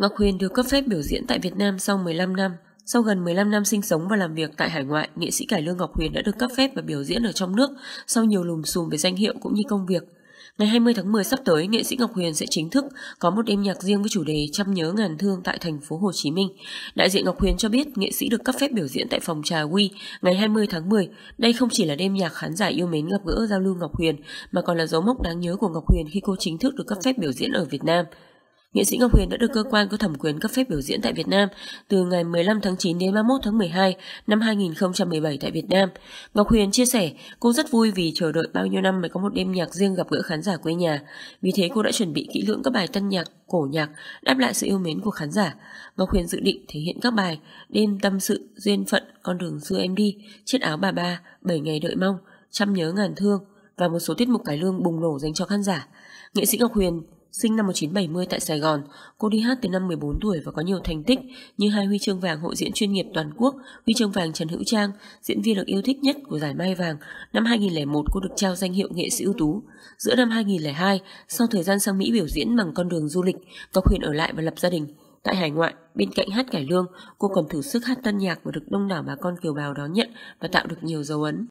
Ngọc Huyền được cấp phép biểu diễn tại Việt Nam sau 15 năm. Sau gần 15 năm sinh sống và làm việc tại hải ngoại, nghệ sĩ cải lương Ngọc Huyền đã được cấp phép và biểu diễn ở trong nước sau nhiều lùm xùm về danh hiệu cũng như công việc. Ngày 20 tháng 10 sắp tới, nghệ sĩ Ngọc Huyền sẽ chính thức có một đêm nhạc riêng với chủ đề Chăm nhớ ngàn thương tại thành phố Hồ Chí Minh. Đại diện Ngọc Huyền cho biết nghệ sĩ được cấp phép biểu diễn tại phòng trà Quy ngày 20 tháng 10. Đây không chỉ là đêm nhạc khán giả yêu mến gặp gỡ giao lưu Ngọc Huyền mà còn là dấu mốc đáng nhớ của Ngọc Huyền khi cô chính thức được cấp phép biểu diễn ở Việt Nam. Nghệ sĩ Ngọc Huyền đã được cơ quan có thẩm quyền cấp phép biểu diễn tại Việt Nam từ ngày 15 tháng 9 đến 31 tháng 12 năm 2017 tại Việt Nam. Ngọc Huyền chia sẻ, cô rất vui vì chờ đợi bao nhiêu năm mới có một đêm nhạc riêng gặp gỡ khán giả quê nhà. Vì thế cô đã chuẩn bị kỹ lưỡng các bài tân nhạc, cổ nhạc, đáp lại sự yêu mến của khán giả. Ngọc Huyền dự định thể hiện các bài Đêm tâm sự, duyên phận, con đường xưa em đi, chiếc áo bà ba, bảy ngày đợi mong, chăm nhớ ngàn thương và một số tiết mục cải lương bùng nổ dành cho khán giả. Nghệ sĩ Ngọc Huyền sinh năm 1970 tại Sài Gòn. Cô đi hát từ năm 14 tuổi và có nhiều thành tích như hai huy chương vàng hội diễn chuyên nghiệp toàn quốc, huy chương vàng Trần Hữu Trang, diễn viên được yêu thích nhất của giải Mai Vàng. Năm 2001 cô được trao danh hiệu nghệ sĩ ưu tú. Giữa năm 2002, sau thời gian sang Mỹ biểu diễn bằng con đường du lịch, có quyền ở lại và lập gia đình. Tại hải ngoại, bên cạnh hát cải lương, cô còn thử sức hát tân nhạc và được đông đảo bà con kiều bào đón nhận và tạo được nhiều dấu ấn.